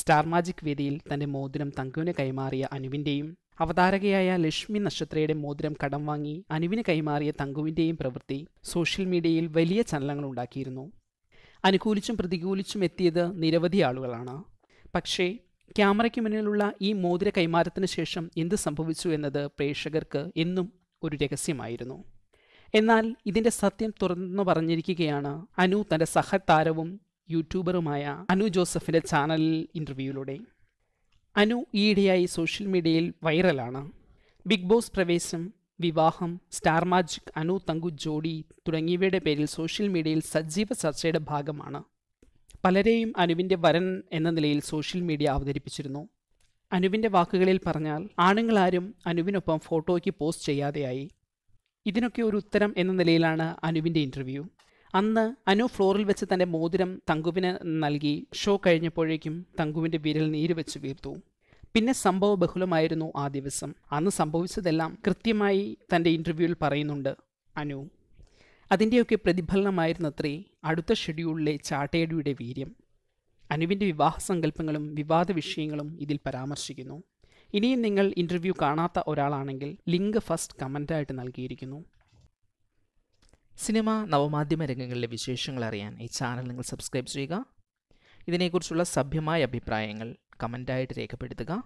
star magic വേദിയിൽ തന്റെ മോതിരം തങ്കുവിന് കൈമാറിയ അനുവിന്റെയും അവതാരകയായ ലക്ഷ്മി നക്ഷത്രയുടെ മോതിരം കടം വാങ്ങി അനുവിന് കൈമാറിയ തങ്കുവിന്റെയും പ്രവൃത്തി സോഷ്യൽ മീഡിയയിൽ വലിയ ചലനങ്ങൾ ഉണ്ടാക്കിയിരുന്നു അനുകൂലിച്ചും പ്രതികൂലിച്ചും എത്തിയത് നിരവധി ആളുകളാണ് പക്ഷേ ക്യാമറയ്ക്ക് മുന്നിലുള്ള ഈ മോതിര കൈമാറ്റത്തിന് ശേഷം എന്ത് സംഭവിച്ചു എന്നത് പ്രേക്ഷകർക്ക് എന്നും ഒരു രഹസ്യമായിരുന്നു എന്നാൽ ഇതിന്റെ സത്യം തുറന്നു പറഞ്ഞിരിക്കുകയാണ് അനു തന്റെ സഹതാരവും യൂട്യൂബറുമായ അനു ജോസഫിൻ്റെ ചാനൽ ഇൻ്റർവ്യൂവിലൂടെ അനു ഈയിടെയായി സോഷ്യൽ മീഡിയയിൽ വൈറലാണ് ബിഗ് ബോസ് പ്രവേശം വിവാഹം സ്റ്റാർ മാജിക് അനു തങ്കു ജോഡി തുടങ്ങിയവയുടെ പേരിൽ സോഷ്യൽ മീഡിയയിൽ സജീവ ചർച്ചയുടെ ഭാഗമാണ് പലരെയും അനുവിൻ്റെ വരൻ എന്ന നിലയിൽ സോഷ്യൽ മീഡിയ അവതരിപ്പിച്ചിരുന്നു അനുവിൻ്റെ വാക്കുകളിൽ പറഞ്ഞാൽ ആണുങ്ങളാരും അനുവിനൊപ്പം ഫോട്ടോയ്ക്ക് പോസ്റ്റ് ചെയ്യാതെയായി ഇതിനൊക്കെ ഒരു ഉത്തരം എന്ന നിലയിലാണ് അനുവിൻ്റെ ഇൻ്റർവ്യൂ അന്ന് അനു ഫ്ലോറിൽ വെച്ച് തന്റെ മോതിരം തങ്കുവിന് നൽകി ഷോ കഴിഞ്ഞപ്പോഴേക്കും തങ്കുവിന്റെ വിരൽ നീര് വെച്ച് വീർത്തു പിന്നെ സംഭവ ബഹുലമായിരുന്നു ആ ദിവസം അന്ന് സംഭവിച്ചതെല്ലാം കൃത്യമായി തന്റെ ഇന്റർവ്യൂവിൽ പറയുന്നുണ്ട് അനു അതിൻ്റെയൊക്കെ പ്രതിഫലനമായിരുന്നത്രേ അടുത്ത ഷെഡ്യൂളിലെ ചാട്ടയടിയുടെ വീര്യം അനുവിൻ്റെ വിവാഹ സങ്കല്പങ്ങളും വിവാദ വിഷയങ്ങളും ഇതിൽ പരാമർശിക്കുന്നു ഇനിയും നിങ്ങൾ ഇൻ്റർവ്യൂ കാണാത്ത ഒരാളാണെങ്കിൽ ലിങ്ക് ഫസ്റ്റ് കമൻ്റായിട്ട് നൽകിയിരിക്കുന്നു സിനിമ നവമാധ്യമ രംഗങ്ങളിലെ വിശേഷങ്ങൾ അറിയാൻ ഈ ചാനൽ നിങ്ങൾ സബ്സ്ക്രൈബ് ചെയ്യുക ഇതിനെക്കുറിച്ചുള്ള സഭ്യമായ അഭിപ്രായങ്ങൾ കമൻ്റായിട്ട് രേഖപ്പെടുത്തുക